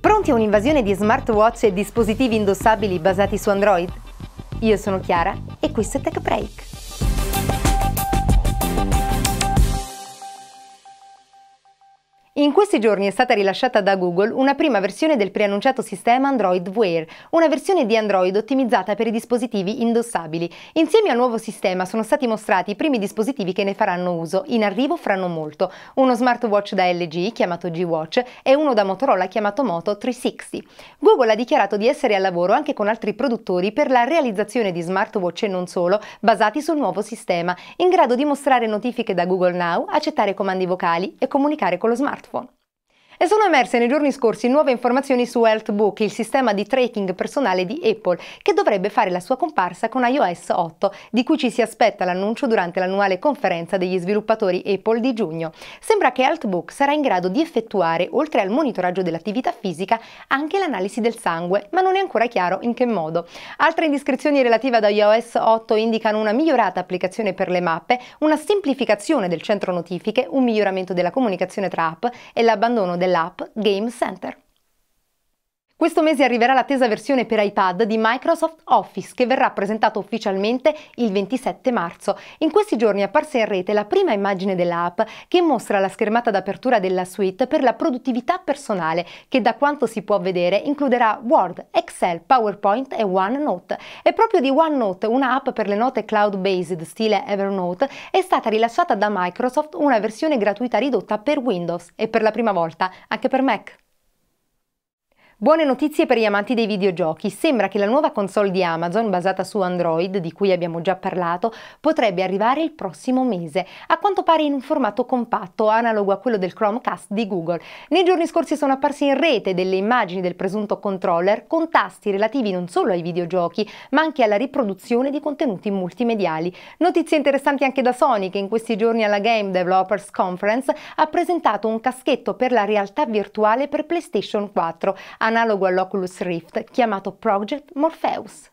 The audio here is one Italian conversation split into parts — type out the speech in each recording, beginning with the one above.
Pronti a un'invasione di smartwatch e dispositivi indossabili basati su Android? Io sono Chiara e questo è TechBreak. Break. questi giorni è stata rilasciata da Google una prima versione del preannunciato sistema Android Wear, una versione di Android ottimizzata per i dispositivi indossabili. Insieme al nuovo sistema sono stati mostrati i primi dispositivi che ne faranno uso, in arrivo fra non molto, uno smartwatch da LG chiamato G-Watch e uno da Motorola chiamato Moto 360. Google ha dichiarato di essere al lavoro anche con altri produttori per la realizzazione di smartwatch e non solo, basati sul nuovo sistema, in grado di mostrare notifiche da Google Now, accettare comandi vocali e comunicare con lo smartphone. E sono emerse nei giorni scorsi nuove informazioni su Healthbook, il sistema di tracking personale di Apple, che dovrebbe fare la sua comparsa con iOS 8, di cui ci si aspetta l'annuncio durante l'annuale conferenza degli sviluppatori Apple di giugno. Sembra che Healthbook sarà in grado di effettuare, oltre al monitoraggio dell'attività fisica, anche l'analisi del sangue, ma non è ancora chiaro in che modo. Altre indiscrezioni relative ad iOS 8 indicano una migliorata applicazione per le mappe, una semplificazione del centro notifiche, un miglioramento della comunicazione tra app e l'abbandono della Lab Game Center. Questo mese arriverà l'attesa versione per iPad di Microsoft Office che verrà presentata ufficialmente il 27 marzo. In questi giorni è apparsa in rete la prima immagine dell'app che mostra la schermata d'apertura della suite per la produttività personale che da quanto si può vedere includerà Word, Excel, PowerPoint e OneNote. E proprio di OneNote, un'app per le note cloud-based stile Evernote, è stata rilasciata da Microsoft una versione gratuita ridotta per Windows e per la prima volta anche per Mac. Buone notizie per gli amanti dei videogiochi. Sembra che la nuova console di Amazon, basata su Android, di cui abbiamo già parlato, potrebbe arrivare il prossimo mese, a quanto pare in un formato compatto, analogo a quello del Chromecast di Google. Nei giorni scorsi sono apparse in rete delle immagini del presunto controller con tasti relativi non solo ai videogiochi, ma anche alla riproduzione di contenuti multimediali. Notizie interessanti anche da Sony, che in questi giorni alla Game Developers Conference ha presentato un caschetto per la realtà virtuale per PlayStation 4 analogo all'Oculus Rift, chiamato Project Morpheus.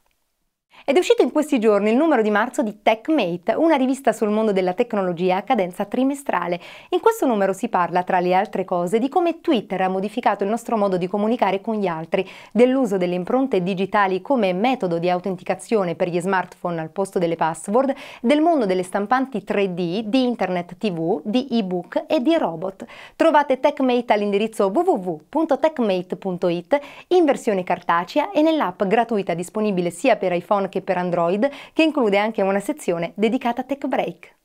Ed è uscito in questi giorni il numero di marzo di TechMate, una rivista sul mondo della tecnologia a cadenza trimestrale. In questo numero si parla, tra le altre cose, di come Twitter ha modificato il nostro modo di comunicare con gli altri, dell'uso delle impronte digitali come metodo di autenticazione per gli smartphone al posto delle password, del mondo delle stampanti 3D, di Internet TV, di ebook e di robot. Trovate TechMate all'indirizzo www.techmate.it in versione cartacea e nell'app gratuita disponibile sia per iPhone anche per Android, che include anche una sezione dedicata a Tech Break.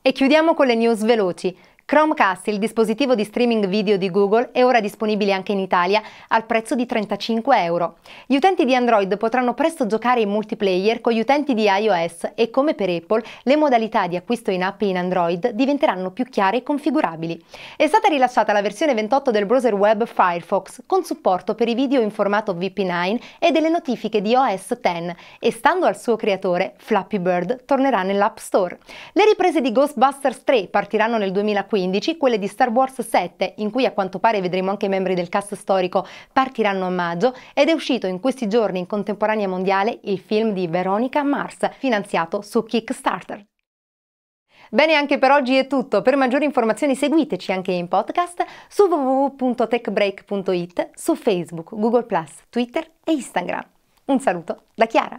E chiudiamo con le news veloci. Chromecast, il dispositivo di streaming video di Google, è ora disponibile anche in Italia al prezzo di 35 euro. Gli utenti di Android potranno presto giocare in multiplayer con gli utenti di iOS e come per Apple le modalità di acquisto in app in Android diventeranno più chiare e configurabili. È stata rilasciata la versione 28 del browser web Firefox con supporto per i video in formato VP9 e delle notifiche di OS X e stando al suo creatore Flappy Bird tornerà nell'App Store. Le riprese di Ghostbusters 3 partiranno nel 2015 2015 quelle di Star Wars 7, in cui a quanto pare vedremo anche i membri del cast storico, partiranno a maggio ed è uscito in questi giorni in contemporanea mondiale il film di Veronica Mars, finanziato su Kickstarter. Bene, anche per oggi è tutto. Per maggiori informazioni seguiteci anche in podcast su www.techbreak.it, su Facebook, Google ⁇ Twitter e Instagram. Un saluto da Chiara.